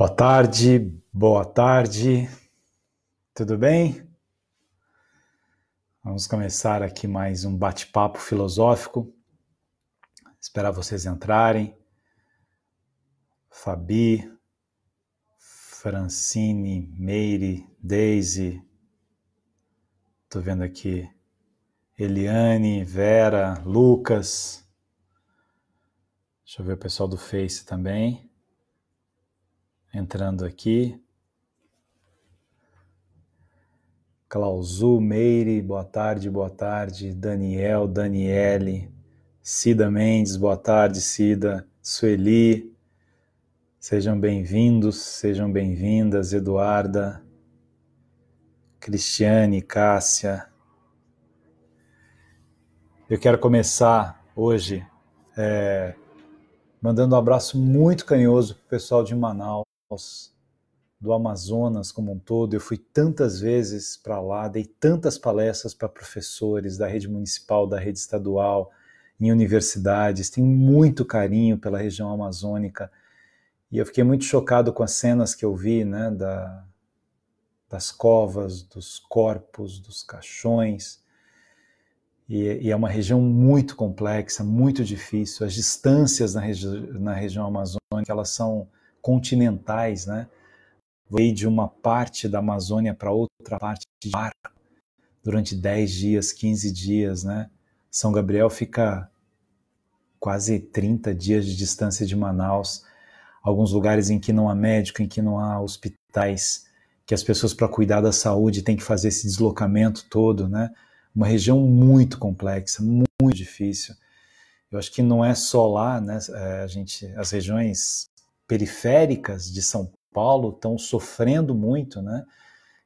Boa tarde, boa tarde, tudo bem? Vamos começar aqui mais um bate-papo filosófico. Esperar vocês entrarem. Fabi, Francine, Meire, Daisy, tô vendo aqui Eliane, Vera, Lucas. Deixa eu ver o pessoal do Face também entrando aqui. Clausu, Meire, boa tarde, boa tarde. Daniel, Daniele, Cida Mendes, boa tarde, Cida. Sueli, sejam bem-vindos, sejam bem-vindas. Eduarda, Cristiane, Cássia. Eu quero começar hoje é, mandando um abraço muito carinhoso para o pessoal de Manaus. Manaus, do Amazonas como um todo. Eu fui tantas vezes para lá, dei tantas palestras para professores da rede municipal, da rede estadual, em universidades. Tenho muito carinho pela região amazônica. E eu fiquei muito chocado com as cenas que eu vi, né, da, das covas, dos corpos, dos caixões. E, e, é uma região muito complexa, muito difícil. As distâncias na, regi na região amazônica, elas são continentais, né? Voei de uma parte da Amazônia para outra parte de barco durante 10 dias, 15 dias, né? São Gabriel fica quase 30 dias de distância de Manaus, alguns lugares em que não há médico, em que não há hospitais, que as pessoas para cuidar da saúde têm que fazer esse deslocamento todo, né? Uma região muito complexa, muito difícil. Eu acho que não é só lá, né? É, a gente, as regiões periféricas de São Paulo estão sofrendo muito, né?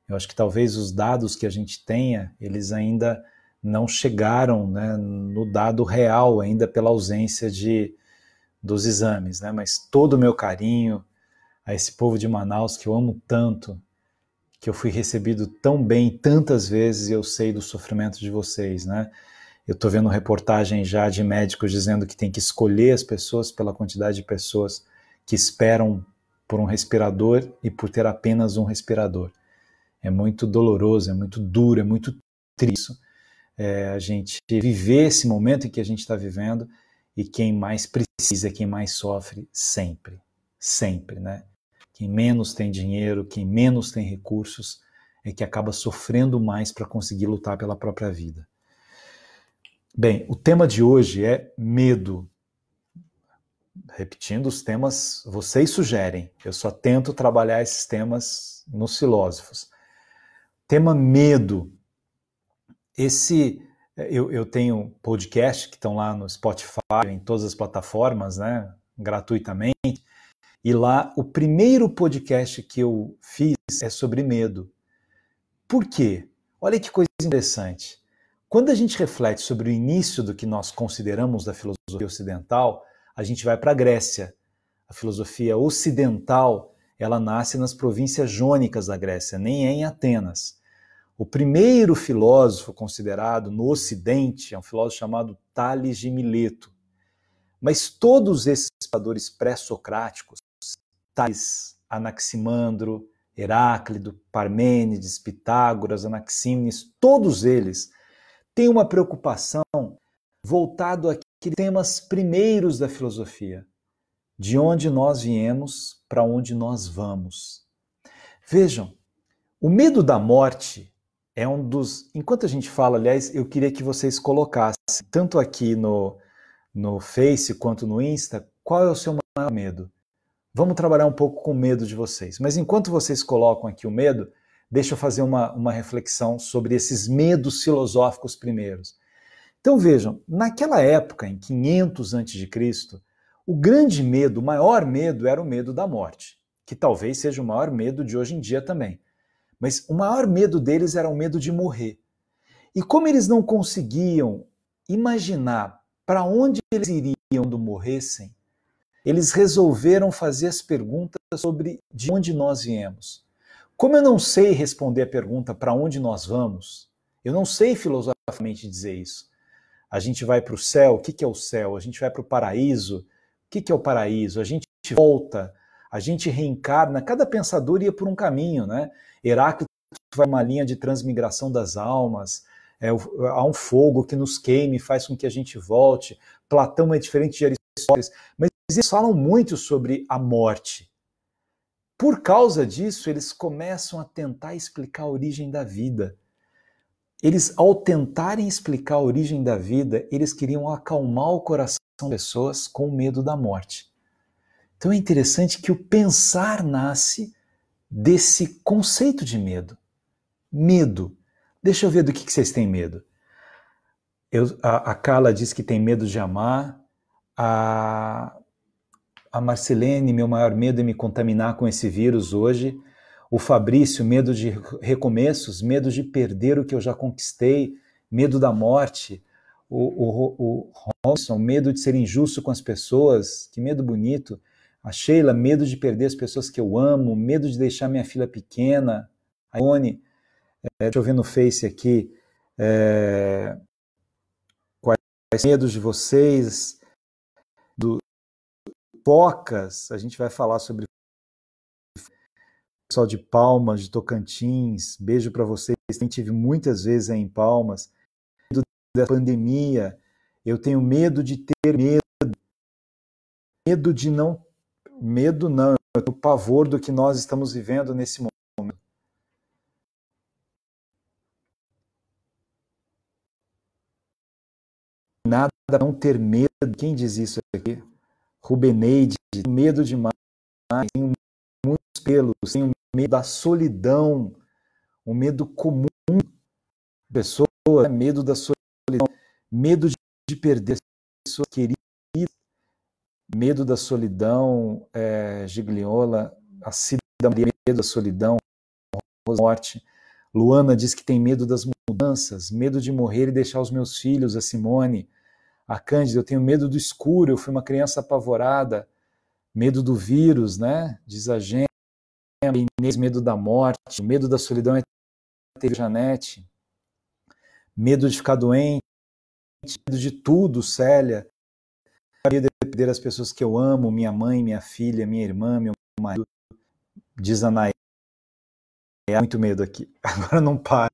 Eu acho que talvez os dados que a gente tenha, eles ainda não chegaram né, no dado real ainda pela ausência de, dos exames, né? Mas todo o meu carinho a esse povo de Manaus que eu amo tanto, que eu fui recebido tão bem tantas vezes e eu sei do sofrimento de vocês, né? Eu estou vendo reportagem já de médicos dizendo que tem que escolher as pessoas pela quantidade de pessoas que esperam por um respirador e por ter apenas um respirador. É muito doloroso, é muito duro, é muito triste é, a gente viver esse momento em que a gente está vivendo e quem mais precisa, quem mais sofre, sempre, sempre, né? Quem menos tem dinheiro, quem menos tem recursos, é que acaba sofrendo mais para conseguir lutar pela própria vida. Bem, o tema de hoje é medo repetindo, os temas vocês sugerem. Eu só tento trabalhar esses temas nos filósofos. Tema medo. Esse eu, eu tenho podcast que estão lá no Spotify, em todas as plataformas, né? Gratuitamente. E lá o primeiro podcast que eu fiz é sobre medo. Por quê? Olha que coisa interessante. Quando a gente reflete sobre o início do que nós consideramos da filosofia ocidental, a gente vai para a Grécia. A filosofia ocidental, ela nasce nas províncias jônicas da Grécia, nem é em Atenas. O primeiro filósofo considerado no Ocidente é um filósofo chamado Tales de Mileto. Mas todos esses pensadores pré-socráticos, Tales, Anaximandro, Heráclito, Parmênides, Pitágoras, Anaxímenes, todos eles têm uma preocupação voltado a que temas primeiros da filosofia, de onde nós viemos para onde nós vamos. Vejam, o medo da morte é um dos. Enquanto a gente fala, aliás, eu queria que vocês colocassem, tanto aqui no, no Face quanto no Insta, qual é o seu maior medo. Vamos trabalhar um pouco com o medo de vocês. Mas enquanto vocês colocam aqui o medo, deixa eu fazer uma, uma reflexão sobre esses medos filosóficos primeiros. Então vejam, naquela época, em 500 a.C., o grande medo, o maior medo era o medo da morte, que talvez seja o maior medo de hoje em dia também. Mas o maior medo deles era o medo de morrer. E como eles não conseguiam imaginar para onde eles iriam quando morressem, eles resolveram fazer as perguntas sobre de onde nós viemos. Como eu não sei responder a pergunta para onde nós vamos, eu não sei filosoficamente dizer isso a gente vai para o céu, o que, que é o céu? A gente vai para o paraíso, o que, que é o paraíso? A gente volta, a gente reencarna, cada pensador ia por um caminho, né? Heráclito vai uma linha de transmigração das almas, é, há um fogo que nos queime, faz com que a gente volte. Platão é diferente de Aristóteles, mas eles falam muito sobre a morte. Por causa disso, eles começam a tentar explicar a origem da vida. Eles, ao tentarem explicar a origem da vida, eles queriam acalmar o coração das pessoas com medo da morte. Então é interessante que o pensar nasce desse conceito de medo. Medo. Deixa eu ver do que, que vocês têm medo. Eu, a, a Carla diz que tem medo de amar. A, a Marcelene, meu maior medo é me contaminar com esse vírus hoje o Fabrício, medo de recomeços, medo de perder o que eu já conquistei, medo da morte, o, o, o Robson, medo de ser injusto com as pessoas, que medo bonito, a Sheila, medo de perder as pessoas que eu amo, medo de deixar minha filha pequena, a Ione, é, deixa eu ver no Face aqui, é, quais medos de vocês, do, focas, a gente vai falar sobre pessoal de Palmas, de Tocantins, beijo para vocês. Também tive muitas vezes aí em Palmas. Medo da pandemia, eu tenho medo de ter medo, medo de não, medo não, eu tenho pavor do que nós estamos vivendo nesse momento. nada não ter medo. Quem diz isso aqui? Rubeneide, medo demais, tenho muitos pelos, tenho medo da solidão, um medo comum pessoa, medo da solidão, medo de perder pessoas queridas, medo da solidão, é, Gigliola, a Cida Maria, medo da solidão, Rosa Morte, Luana diz que tem medo das mudanças, medo de morrer e deixar os meus filhos, a Simone, a Cândida, eu tenho medo do escuro, eu fui uma criança apavorada, medo do vírus, né, diz a gente, Inês, medo da morte, medo da solidão, teve Janete, medo de ficar doente, medo de tudo, Célia, medo de é perder as pessoas que eu amo, minha mãe, minha filha, minha irmã, meu marido, diz Anaí. É muito medo aqui, agora não para.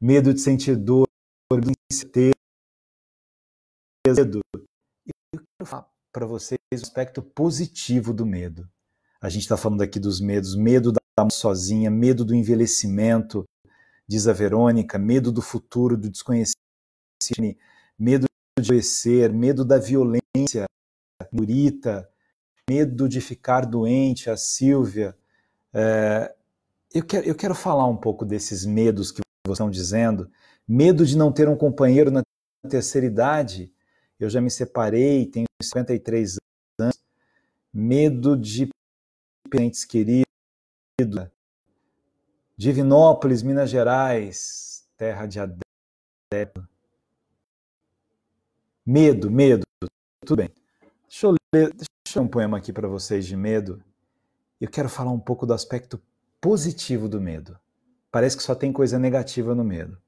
Medo de sentir dor, medo de incerteza, medo. Eu quero falar para vocês o aspecto positivo do medo. A gente está falando aqui dos medos, medo da mãe sozinha, medo do envelhecimento, diz a Verônica, medo do futuro, do desconhecido, medo de adoecer, medo da violência, Murita, medo de ficar doente, a Silvia. É, eu, quero, eu quero falar um pouco desses medos que vocês estão dizendo. Medo de não ter um companheiro na terceira idade. Eu já me separei, tenho 53 anos. Medo de clientes queridos, Divinópolis, Minas Gerais, terra de Adélio. Medo, medo, tudo bem. Deixa eu ler, deixa eu ler um poema aqui para vocês de medo. Eu quero falar um pouco do aspecto positivo do medo. Parece que só tem coisa negativa no medo.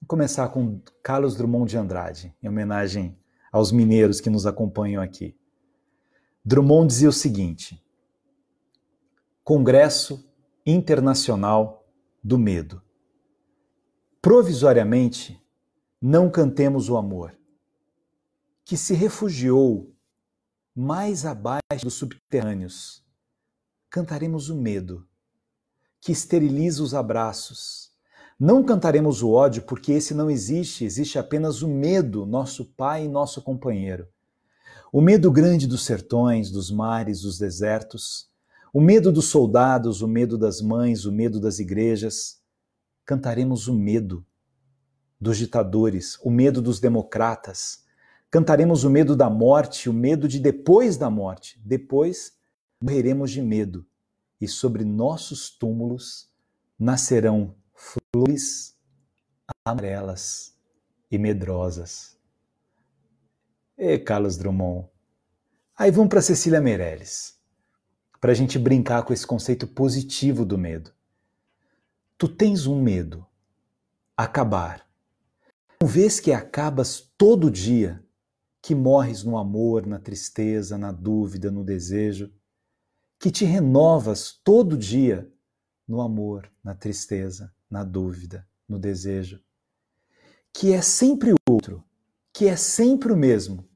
Vou começar com Carlos Drummond de Andrade, em homenagem aos mineiros que nos acompanham aqui. Drummond dizia o seguinte: Congresso Internacional do Medo. Provisoriamente, não cantemos o amor, que se refugiou mais abaixo dos subterrâneos. Cantaremos o medo, que esteriliza os abraços. Não cantaremos o ódio, porque esse não existe, existe apenas o medo, nosso pai e nosso companheiro. O medo grande dos sertões, dos mares, dos desertos o medo dos soldados, o medo das mães, o medo das igrejas. Cantaremos o medo dos ditadores, o medo dos democratas. Cantaremos o medo da morte, o medo de depois da morte. Depois morreremos de medo e sobre nossos túmulos nascerão flores amarelas e medrosas. E Carlos Drummond. Aí vamos para Cecília Meirelles para a gente brincar com esse conceito positivo do medo. Tu tens um medo, acabar. Não vês que acabas todo dia, que morres no amor, na tristeza, na dúvida, no desejo, que te renovas todo dia no amor, na tristeza, na dúvida, no desejo, que é sempre o outro, que é sempre o mesmo,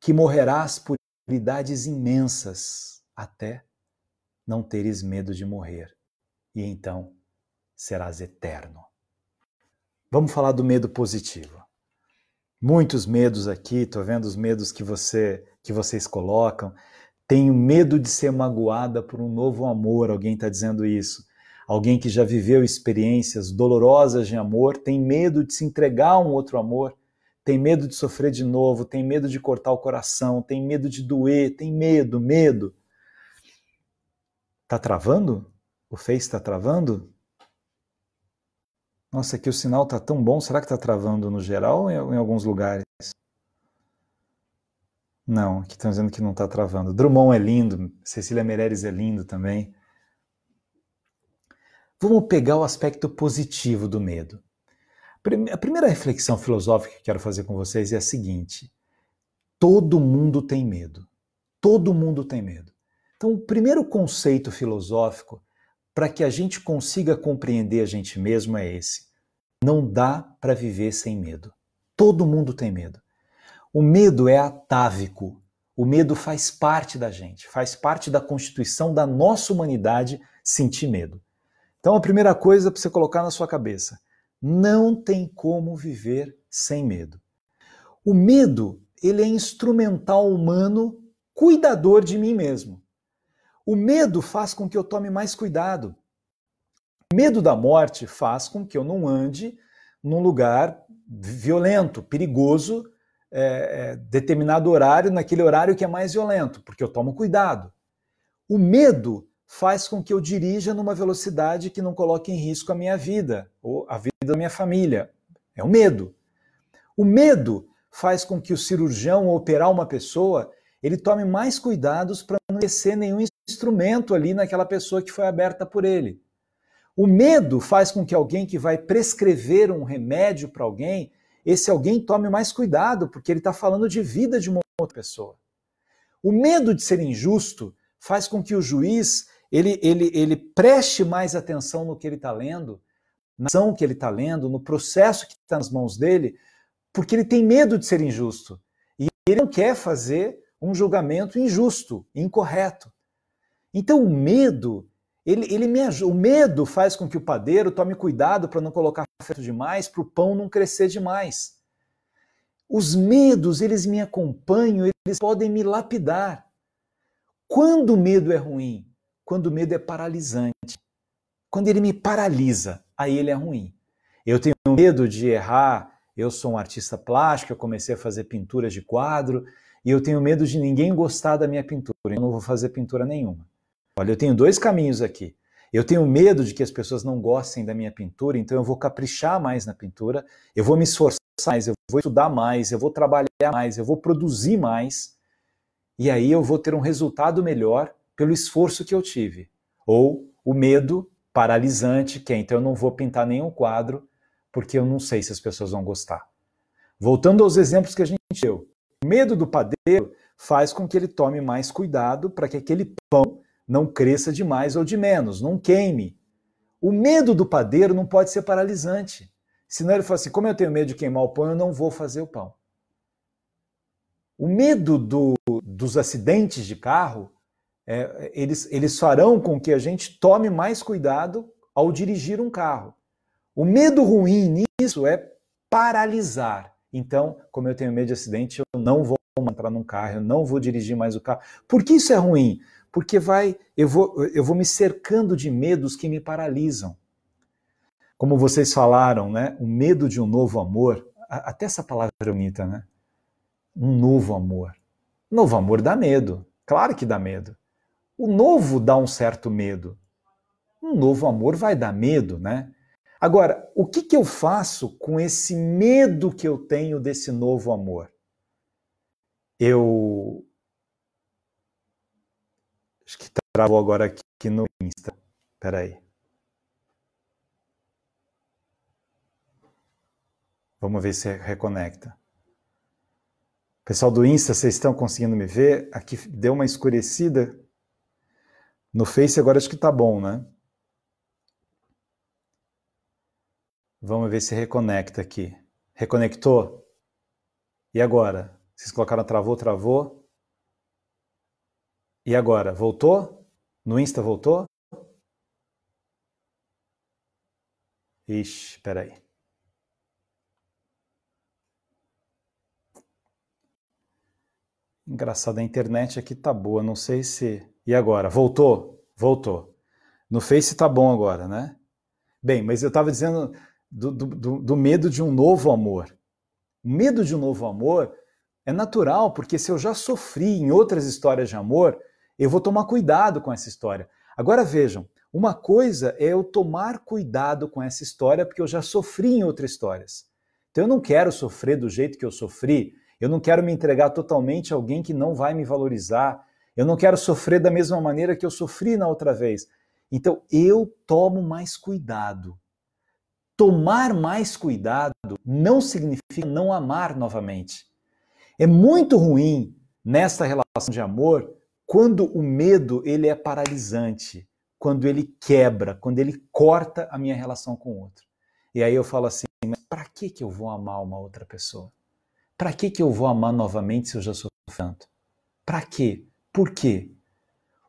que morrerás por idades imensas até não teres medo de morrer, e então serás eterno. Vamos falar do medo positivo. Muitos medos aqui, estou vendo os medos que você que vocês colocam. Tenho medo de ser magoada por um novo amor, alguém está dizendo isso. Alguém que já viveu experiências dolorosas de amor tem medo de se entregar a um outro amor, tem medo de sofrer de novo, tem medo de cortar o coração, tem medo de doer, tem medo, medo. Tá travando? O Face está travando? Nossa, aqui o sinal tá tão bom. Será que tá travando no geral ou em, alguns lugares? Não, aqui estão dizendo que não tá travando. Drummond é lindo, Cecília Meireles é lindo também. Vamos pegar o aspecto positivo do medo. A primeira reflexão filosófica que quero fazer com vocês é a seguinte: todo mundo tem medo. Todo mundo tem medo. Então, o primeiro conceito filosófico para que a gente consiga compreender a gente mesmo é esse: não dá para viver sem medo. Todo mundo tem medo. O medo é atávico. O medo faz parte da gente, faz parte da constituição da nossa humanidade sentir medo. Então, a primeira coisa para você colocar na sua cabeça: não tem como viver sem medo. O medo, ele é instrumental humano cuidador de mim mesmo. O medo faz com que eu tome mais cuidado. medo da morte faz com que eu não ande num lugar violento, perigoso, é, é, determinado horário, naquele horário que é mais violento, porque eu tomo cuidado. O medo faz com que eu dirija numa velocidade que não coloque em risco a minha vida ou a vida da minha família. É o medo. O medo faz com que o cirurgião, operar uma pessoa, ele tome mais cuidados para descer nenhum instrumento ali naquela pessoa que foi aberta por ele. O medo faz com que alguém que vai prescrever um remédio para alguém, esse alguém tome mais cuidado, porque ele está falando de vida de uma outra pessoa. O medo de ser injusto faz com que o juiz ele, ele, ele preste mais atenção no que ele está lendo, na ação que ele está lendo, no processo que está nas mãos dele, porque ele tem medo de ser injusto. E ele não quer fazer um julgamento injusto, incorreto. Então o medo, ele, ele me ajuda. O medo faz com que o padeiro tome cuidado para não colocar feito demais, para o pão não crescer demais. Os medos, eles me acompanham, eles podem me lapidar. Quando o medo é ruim? Quando o medo é paralisante. Quando ele me paralisa, aí ele é ruim. Eu tenho medo de errar, eu sou um artista plástico, eu comecei a fazer pinturas de quadro, e eu tenho medo de ninguém gostar da minha pintura, eu não vou fazer pintura nenhuma. Olha, eu tenho dois caminhos aqui. Eu tenho medo de que as pessoas não gostem da minha pintura, então eu vou caprichar mais na pintura, eu vou me esforçar mais, eu vou estudar mais, eu vou trabalhar mais, eu vou produzir mais, e aí eu vou ter um resultado melhor pelo esforço que eu tive. Ou o medo paralisante, que é então eu não vou pintar nenhum quadro, porque eu não sei se as pessoas vão gostar. Voltando aos exemplos que a gente deu, medo do padeiro faz com que ele tome mais cuidado para que aquele pão não cresça demais ou de menos, não queime. O medo do padeiro não pode ser paralisante. Senão ele fala assim: como eu tenho medo de queimar o pão, eu não vou fazer o pão. O medo do, dos acidentes de carro, é, eles, eles farão com que a gente tome mais cuidado ao dirigir um carro. O medo ruim nisso é paralisar. Então, como eu tenho medo de acidente, eu não vou entrar num carro, eu não vou dirigir mais o carro. Por que isso é ruim? Porque vai, eu vou, eu vou me cercando de medos que me paralisam. Como vocês falaram, né? O medo de um novo amor, até essa palavra é bonita, né? Um novo amor. Novo amor dá medo. Claro que dá medo. O novo dá um certo medo. Um novo amor vai dar medo, né? Agora, o que, que eu faço com esse medo que eu tenho desse novo amor? Eu. Acho que travou agora aqui, aqui no Insta. Peraí. Vamos ver se reconecta. Pessoal do Insta, vocês estão conseguindo me ver? Aqui deu uma escurecida. No Face agora acho que tá bom, né? Vamos ver se reconecta aqui. Reconectou? E agora? Vocês colocaram travou, travou. E agora? Voltou? No Insta voltou? Ixi, peraí. Engraçado, a internet aqui tá boa, não sei se. E agora? Voltou? Voltou. No Face tá bom agora, né? Bem, mas eu tava dizendo do, do, do medo de um novo amor. O medo de um novo amor é natural, porque se eu já sofri em outras histórias de amor, eu vou tomar cuidado com essa história. Agora vejam, uma coisa é eu tomar cuidado com essa história, porque eu já sofri em outras histórias. Então eu não quero sofrer do jeito que eu sofri, eu não quero me entregar totalmente a alguém que não vai me valorizar, eu não quero sofrer da mesma maneira que eu sofri na outra vez. Então eu tomo mais cuidado. Tomar mais cuidado não significa não amar novamente. É muito ruim nesta relação de amor quando o medo ele é paralisante, quando ele quebra, quando ele corta a minha relação com o outro. E aí eu falo assim, mas para que que eu vou amar uma outra pessoa? Para que que eu vou amar novamente se eu já sou tanto? Para quê? Por quê?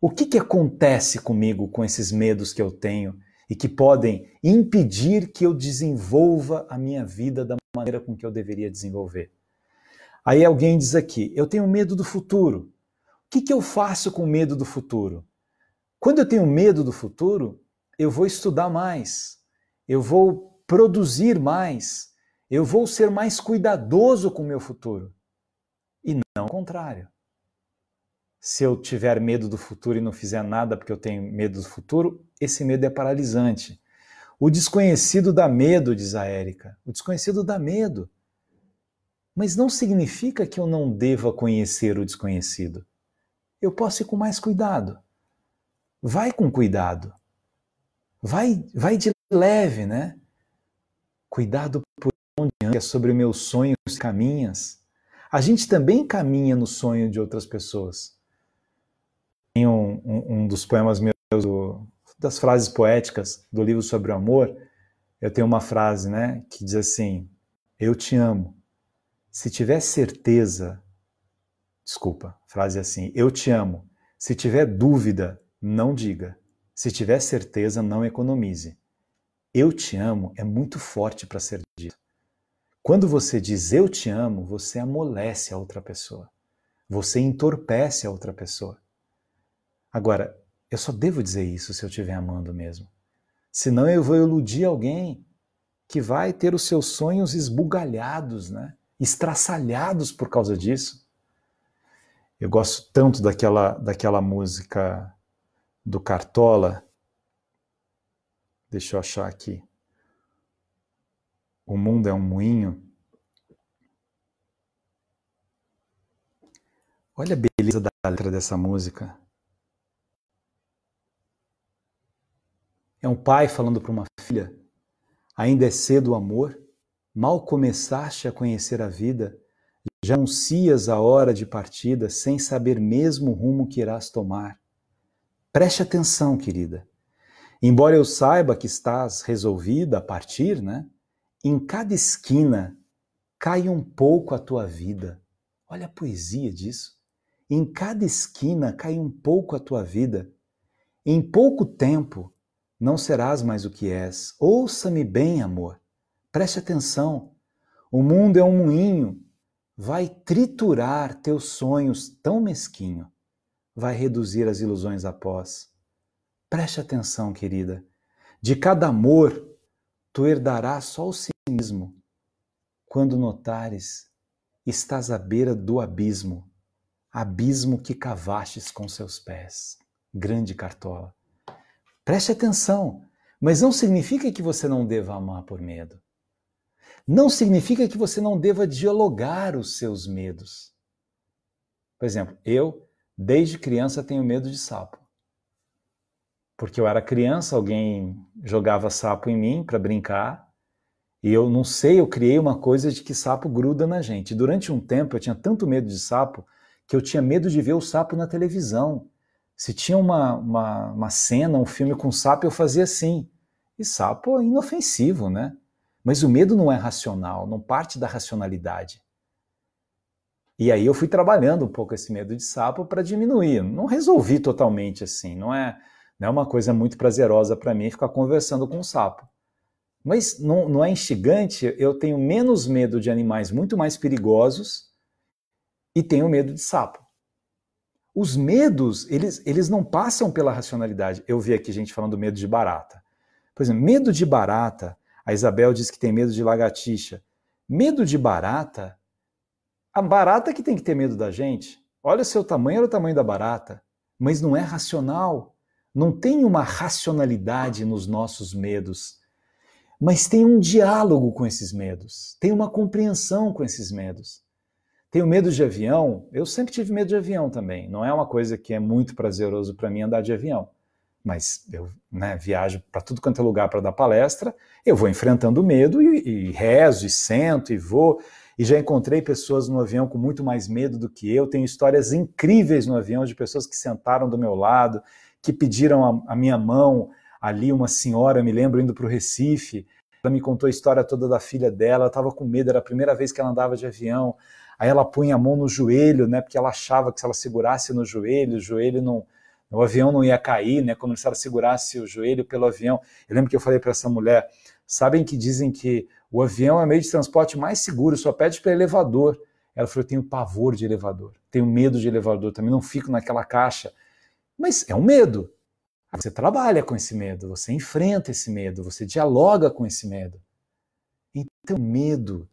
O que que acontece comigo com esses medos que eu tenho e que podem impedir que eu desenvolva a minha vida da maneira com que eu deveria desenvolver. Aí alguém diz aqui: eu tenho medo do futuro. O que, que eu faço com medo do futuro? Quando eu tenho medo do futuro, eu vou estudar mais, eu vou produzir mais, eu vou ser mais cuidadoso com o meu futuro. E não o contrário se eu tiver medo do futuro e não fizer nada porque eu tenho medo do futuro, esse medo é paralisante. O desconhecido dá medo, diz a Érica. O desconhecido dá medo. Mas não significa que eu não deva conhecer o desconhecido. Eu posso ir com mais cuidado. Vai com cuidado. Vai, vai de leve, né? Cuidado por onde anda, é sobre meus sonhos caminhas. A gente também caminha no sonho de outras pessoas tem um, um, um dos poemas meus, do, das frases poéticas do livro sobre o amor, eu tenho uma frase, né, que diz assim: Eu te amo. Se tiver certeza, desculpa, frase é assim: Eu te amo. Se tiver dúvida, não diga. Se tiver certeza, não economize. Eu te amo é muito forte para ser dito. Quando você diz eu te amo, você amolece a outra pessoa. Você entorpece a outra pessoa. Agora, eu só devo dizer isso se eu estiver amando mesmo. Senão eu vou iludir alguém que vai ter os seus sonhos esbugalhados, né? estraçalhados por causa disso. Eu gosto tanto daquela, daquela música do Cartola. Deixa eu achar aqui. O mundo é um moinho. Olha a beleza da letra dessa música. É um pai falando para uma filha: Ainda é cedo o amor, mal começaste a conhecer a vida, já anuncias a hora de partida sem saber mesmo o rumo que irás tomar. Preste atenção, querida. Embora eu saiba que estás resolvida a partir, né? Em cada esquina cai um pouco a tua vida. Olha a poesia disso. Em cada esquina cai um pouco a tua vida. Em pouco tempo não serás mais o que és. Ouça-me bem, amor. Preste atenção. O mundo é um moinho. Vai triturar teus sonhos tão mesquinho. Vai reduzir as ilusões após. Preste atenção, querida. De cada amor, tu herdarás só o cinismo. Quando notares, estás à beira do abismo, abismo que cavastes com seus pés. Grande Cartola. Preste atenção. Mas não significa que você não deva amar por medo. Não significa que você não deva dialogar os seus medos. Por exemplo, eu, desde criança, tenho medo de sapo. Porque eu era criança, alguém jogava sapo em mim para brincar. E eu não sei, eu criei uma coisa de que sapo gruda na gente. Durante um tempo eu tinha tanto medo de sapo que eu tinha medo de ver o sapo na televisão. Se tinha uma, uma, uma cena, um filme com sapo, eu fazia assim. E sapo é inofensivo, né? Mas o medo não é racional, não parte da racionalidade. E aí eu fui trabalhando um pouco esse medo de sapo para diminuir. Não resolvi totalmente assim, não é, não é uma coisa muito prazerosa para mim ficar conversando com um sapo. Mas não, não é instigante, eu tenho menos medo de animais muito mais perigosos e tenho medo de sapo. Os medos, eles, eles não passam pela racionalidade. Eu vi aqui gente falando medo de barata. Por exemplo, medo de barata. A Isabel diz que tem medo de lagartixa. Medo de barata? A barata que tem que ter medo da gente. Olha o seu tamanho, olha o tamanho da barata. Mas não é racional. Não tem uma racionalidade nos nossos medos. Mas tem um diálogo com esses medos. Tem uma compreensão com esses medos. Tenho medo de avião? Eu sempre tive medo de avião também. Não é uma coisa que é muito prazeroso para mim andar de avião. Mas eu né, viajo para tudo quanto é lugar para dar palestra, eu vou enfrentando o medo e, e rezo, e sento, e vou. E já encontrei pessoas no avião com muito mais medo do que eu. Tenho histórias incríveis no avião de pessoas que sentaram do meu lado, que pediram a, a minha mão. Ali, uma senhora, me lembro, indo para o Recife, ela me contou a história toda da filha dela, estava com medo, era a primeira vez que ela andava de avião. Aí ela punha a mão no joelho, né? Porque ela achava que se ela segurasse no joelho, o joelho não. O avião não ia cair, né? Quando se ela segurasse o joelho pelo avião. Eu lembro que eu falei para essa mulher: sabem que dizem que o avião é o meio de transporte mais seguro, só pede para elevador. Ela falou: eu tenho pavor de elevador, tenho medo de elevador, também não fico naquela caixa. Mas é um medo. Você trabalha com esse medo, você enfrenta esse medo, você dialoga com esse medo. Então, medo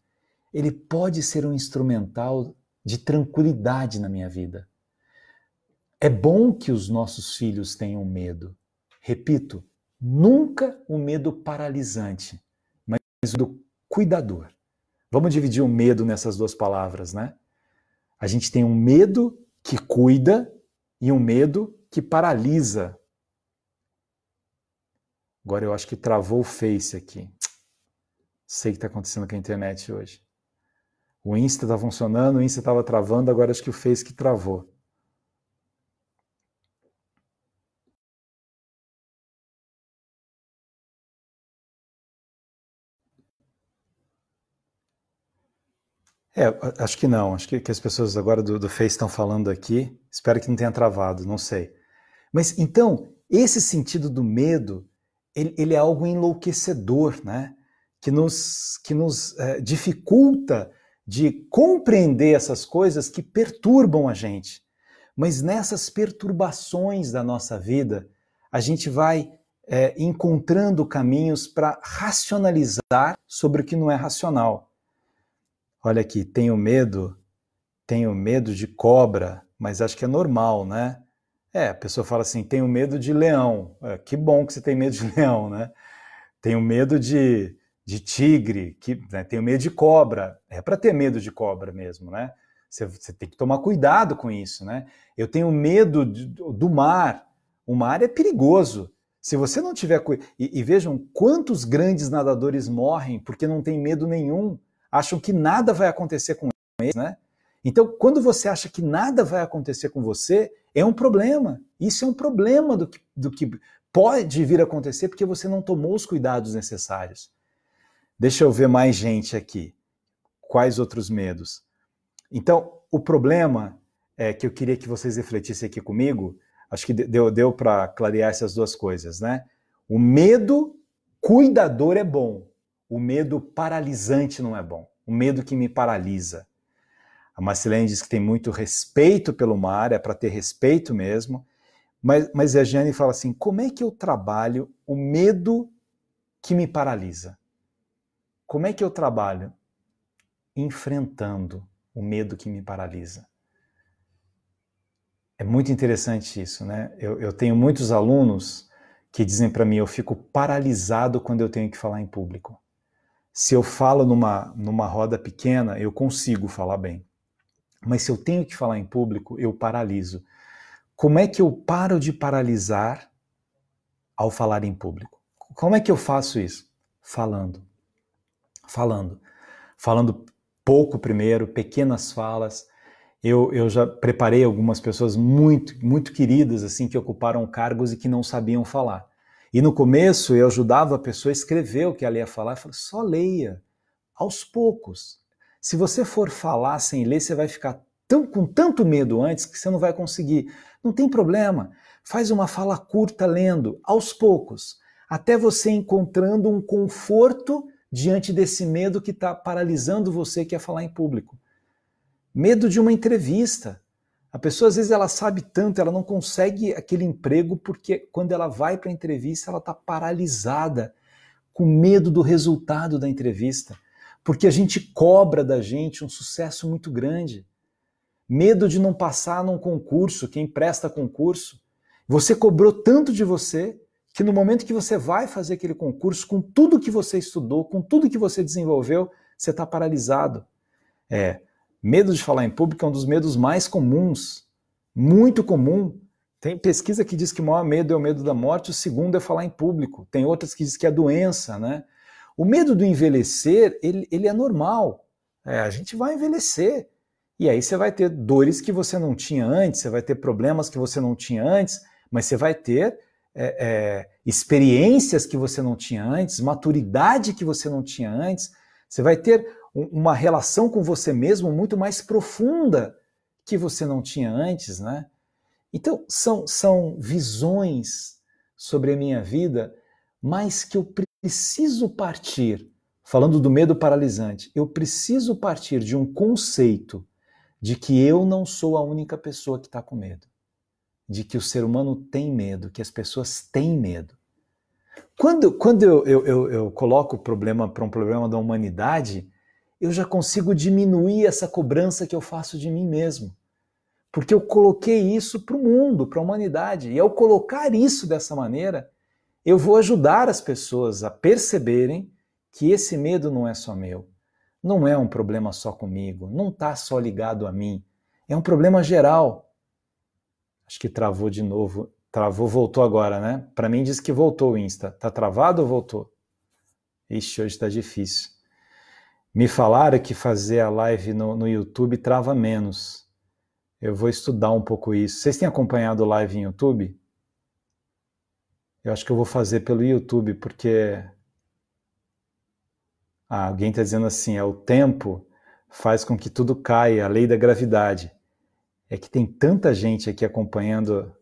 ele pode ser um instrumental de tranquilidade na minha vida. É bom que os nossos filhos tenham medo. Repito, nunca o um medo paralisante, mas o medo cuidador. Vamos dividir o medo nessas duas palavras, né? A gente tem um medo que cuida e um medo que paralisa. Agora eu acho que travou o Face aqui. Sei o que está acontecendo com a internet hoje. O Insta está funcionando, o Insta estava travando, agora acho que o Face que travou. É, acho que não. Acho que, que as pessoas agora do, do Face estão falando aqui. Espero que não tenha travado, não sei. Mas então, esse sentido do medo, ele, ele é algo enlouquecedor, né? Que nos, que nos é, dificulta de compreender essas coisas que perturbam a gente. Mas nessas perturbações da nossa vida, a gente vai é, encontrando caminhos para racionalizar sobre o que não é racional. Olha aqui, tenho medo, tenho medo de cobra, mas acho que é normal, né? É, a pessoa fala assim: tenho medo de leão. É, que bom que você tem medo de leão, né? Tenho medo de de tigre, que né, tenho medo de cobra. É para ter medo de cobra mesmo, né? Você, tem que tomar cuidado com isso, né? Eu tenho medo de, do mar. O mar é perigoso. Se você não tiver cuidado. E, e vejam quantos grandes nadadores morrem porque não tem medo nenhum, acham que nada vai acontecer com eles, né? Então, quando você acha que nada vai acontecer com você, é um problema. Isso é um problema do que, do que pode vir a acontecer porque você não tomou os cuidados necessários. Deixa eu ver mais gente aqui. Quais outros medos? Então, o problema é que eu queria que vocês refletissem aqui comigo, acho que deu, deu para clarear essas duas coisas, né? O medo cuidador é bom, o medo paralisante não é bom, o medo que me paralisa. A Marcelene diz que tem muito respeito pelo mar, é para ter respeito mesmo, mas, mas a Jane fala assim: como é que eu trabalho o medo que me paralisa? Como é que eu trabalho? Enfrentando o medo que me paralisa. É muito interessante isso, né? Eu, eu tenho muitos alunos que dizem para mim: eu fico paralisado quando eu tenho que falar em público. Se eu falo numa, numa roda pequena, eu consigo falar bem. Mas se eu tenho que falar em público, eu paraliso. Como é que eu paro de paralisar ao falar em público? Como é que eu faço isso? Falando falando. Falando pouco primeiro, pequenas falas. Eu, eu já preparei algumas pessoas muito, muito queridas, assim, que ocuparam cargos e que não sabiam falar. E no começo eu ajudava a pessoa a escrever o que ela ia falar. Eu falava, só leia, aos poucos. Se você for falar sem ler, você vai ficar tão, com tanto medo antes que você não vai conseguir. Não tem problema. Faz uma fala curta lendo, aos poucos, até você encontrando um conforto diante desse medo que está paralisando você que é falar em público. Medo de uma entrevista. A pessoa às vezes ela sabe tanto, ela não consegue aquele emprego porque quando ela vai para a entrevista ela está paralisada com medo do resultado da entrevista, porque a gente cobra da gente um sucesso muito grande. Medo de não passar num concurso, quem presta concurso. Você cobrou tanto de você que no momento que você vai fazer aquele concurso, com tudo que você estudou, com tudo que você desenvolveu, você está paralisado. É, medo de falar em público é um dos medos mais comuns, muito comum. Tem pesquisa que diz que o maior medo é o medo da morte, o segundo é falar em público. Tem outras que diz que é doença, né? O medo do envelhecer, ele, ele é normal. É, a gente vai envelhecer. E aí você vai ter dores que você não tinha antes, você vai ter problemas que você não tinha antes, mas você vai ter é, é, experiências que você não tinha antes, maturidade que você não tinha antes. Você vai ter uma relação com você mesmo muito mais profunda que você não tinha antes, né? Então, são, são visões sobre a minha vida, mas que eu preciso partir, falando do medo paralisante, eu preciso partir de um conceito de que eu não sou a única pessoa que está com medo de que o ser humano tem medo, que as pessoas têm medo. Quando, quando eu, eu, eu, eu coloco o problema para um problema da humanidade, eu já consigo diminuir essa cobrança que eu faço de mim mesmo. Porque eu coloquei isso para o mundo, para a humanidade. E ao colocar isso dessa maneira, eu vou ajudar as pessoas a perceberem que esse medo não é só meu, não é um problema só comigo, não está só ligado a mim, é um problema geral. Acho que travou de novo. Travou, voltou agora, né? Para mim diz que voltou o Insta. Tá travado ou voltou? Ixi, hoje está difícil. Me falaram que fazer a live no, no YouTube trava menos. Eu vou estudar um pouco isso. Vocês têm acompanhado live em YouTube? Eu acho que eu vou fazer pelo YouTube, porque. Ah, alguém está dizendo assim: é o tempo faz com que tudo caia, a lei da gravidade é que tem tanta gente aqui acompanhando.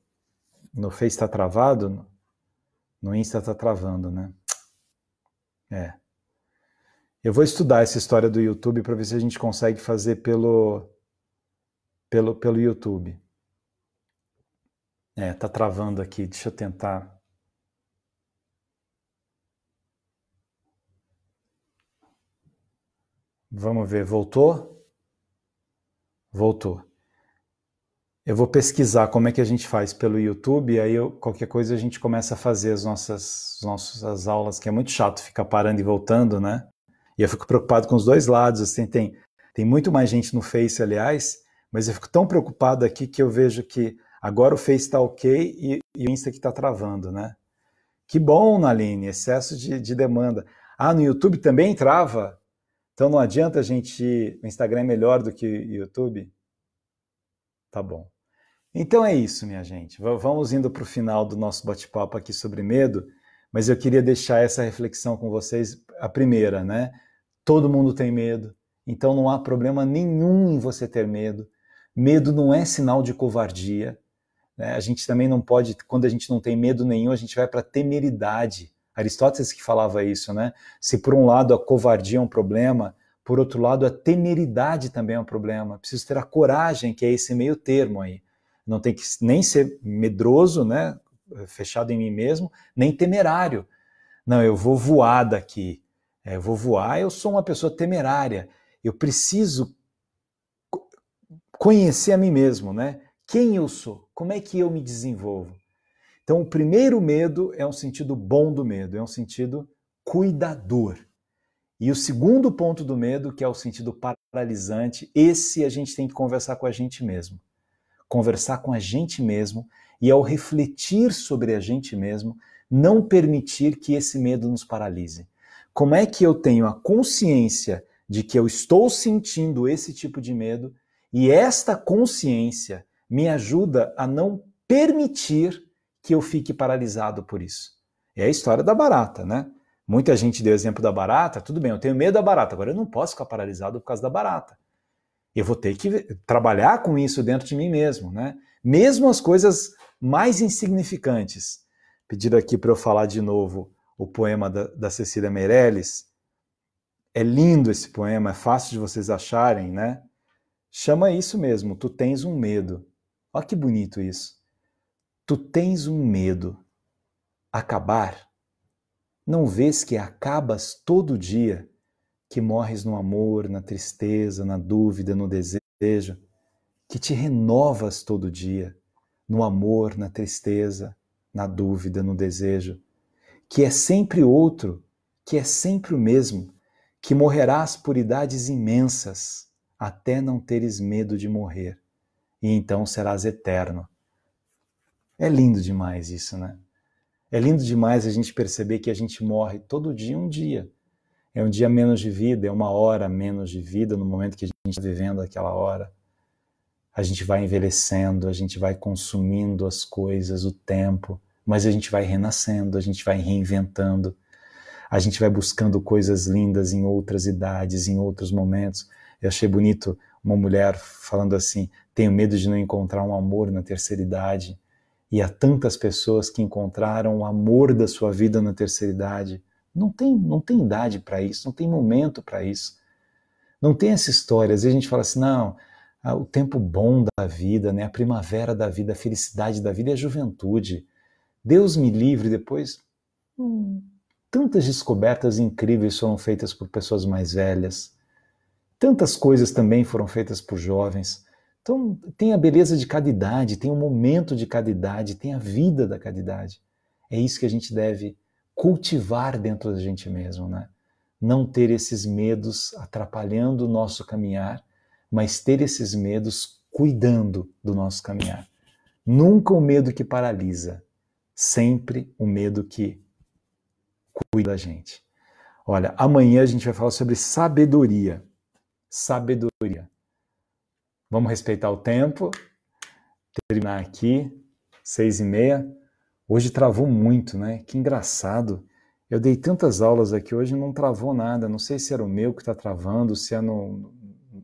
No Face está travado, no Insta está travando, né? É. Eu vou estudar essa história do YouTube para ver se a gente consegue fazer pelo pelo pelo YouTube. É, tá travando aqui. Deixa eu tentar. Vamos ver, voltou? Voltou. Eu vou pesquisar como é que a gente faz pelo YouTube, aí eu, qualquer coisa a gente começa a fazer as nossas, nossas aulas, que é muito chato ficar parando e voltando, né? E eu fico preocupado com os dois lados, assim, tem, tem muito mais gente no Face, aliás, mas eu fico tão preocupado aqui que eu vejo que agora o Face está ok e, e, o Insta que está travando, né? Que bom, Naline, excesso de, de demanda. Ah, no YouTube também trava? Então não adianta a gente. O Instagram é melhor do que o YouTube? Tá bom. Então é isso, minha gente. Vamos indo para o final do nosso bate-papo aqui sobre medo, mas eu queria deixar essa reflexão com vocês. A primeira, né? Todo mundo tem medo, então não há problema nenhum em você ter medo. Medo não é sinal de covardia. Né? A gente também não pode, quando a gente não tem medo nenhum, a gente vai para temeridade. Aristóteles que falava isso, né? Se por um lado a covardia é um problema, por outro lado a temeridade também é um problema. Preciso ter a coragem, que é esse meio termo aí não tem que nem ser medroso, né, fechado em mim mesmo, nem temerário. Não, eu vou voar daqui. É, eu vou voar, eu sou uma pessoa temerária. Eu preciso conhecer a mim mesmo, né? Quem eu sou? Como é que eu me desenvolvo? Então, o primeiro medo é um sentido bom do medo, é um sentido cuidador. E o segundo ponto do medo, que é o sentido paralisante, esse a gente tem que conversar com a gente mesmo conversar com a gente mesmo e, ao refletir sobre a gente mesmo, não permitir que esse medo nos paralise. Como é que eu tenho a consciência de que eu estou sentindo esse tipo de medo e esta consciência me ajuda a não permitir que eu fique paralisado por isso? É a história da barata, né? Muita gente deu exemplo da barata, tudo bem, eu tenho medo da barata, agora eu não posso ficar paralisado por causa da barata eu vou ter que trabalhar com isso dentro de mim mesmo, né? Mesmo as coisas mais insignificantes. Pedido aqui para eu falar de novo o poema da, da Cecília Meirelles. É lindo esse poema, é fácil de vocês acharem, né? Chama isso mesmo, tu tens um medo. Olha que bonito isso. Tu tens um medo. Acabar. Não vês que acabas todo dia que morres no amor, na tristeza, na dúvida, no desejo, que te renovas todo dia no amor, na tristeza, na dúvida, no desejo, que é sempre outro, que é sempre o mesmo, que morrerás por idades imensas, até não teres medo de morrer, e então serás eterno. É lindo demais isso, né? É lindo demais a gente perceber que a gente morre todo dia um dia é um dia menos de vida, é uma hora menos de vida no momento que a gente está vivendo aquela hora. A gente vai envelhecendo, a gente vai consumindo as coisas, o tempo, mas a gente vai renascendo, a gente vai reinventando, a gente vai buscando coisas lindas em outras idades, em outros momentos. Eu achei bonito uma mulher falando assim: tenho medo de não encontrar um amor na terceira idade. E há tantas pessoas que encontraram o amor da sua vida na terceira idade não tem, não tem idade para isso, não tem momento para isso. Não tem essa história. Às vezes a gente fala assim, não, ah, o tempo bom da vida, né? a primavera da vida, a felicidade da vida é a juventude. Deus me livre depois. Hum, tantas descobertas incríveis foram feitas por pessoas mais velhas. Tantas coisas também foram feitas por jovens. Então, tem a beleza de cada idade, tem o momento de cada idade, tem a vida da cada idade. É isso que a gente deve cultivar dentro da gente mesmo, né? Não ter esses medos atrapalhando o nosso caminhar, mas ter esses medos cuidando do nosso caminhar. Nunca o medo que paralisa, sempre o medo que cuida da gente. Olha, amanhã a gente vai falar sobre sabedoria. Sabedoria. Vamos respeitar o tempo. Terminar aqui, seis e meia. Hoje travou muito, né? Que engraçado. Eu dei tantas aulas aqui hoje e não travou nada. Não sei se era o meu que está travando, se é no,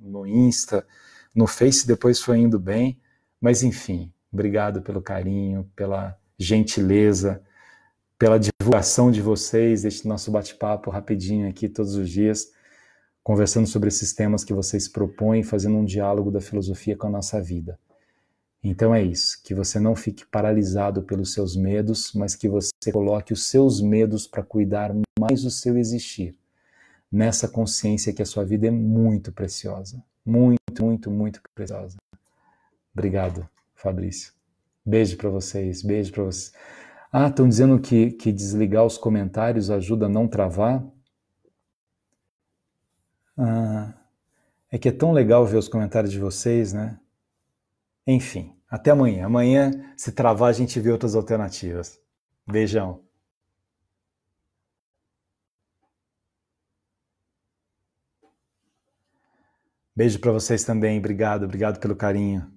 no Insta, no Face, depois foi indo bem. Mas enfim, obrigado pelo carinho, pela gentileza, pela divulgação de vocês, deste nosso bate-papo rapidinho aqui todos os dias, conversando sobre esses temas que vocês propõem, fazendo um diálogo da filosofia com a nossa vida. Então é isso, que você não fique paralisado pelos seus medos, mas que você coloque os seus medos para cuidar mais do seu existir, nessa consciência que a sua vida é muito preciosa, muito, muito, muito preciosa. Obrigado, Fabrício. Beijo para vocês, beijo para vocês. Ah, estão dizendo que, que desligar os comentários ajuda a não travar? Ah, é que é tão legal ver os comentários de vocês, né? Enfim, até amanhã. Amanhã, se travar, a gente vê outras alternativas. Beijão. Beijo para vocês também. Obrigado, obrigado pelo carinho.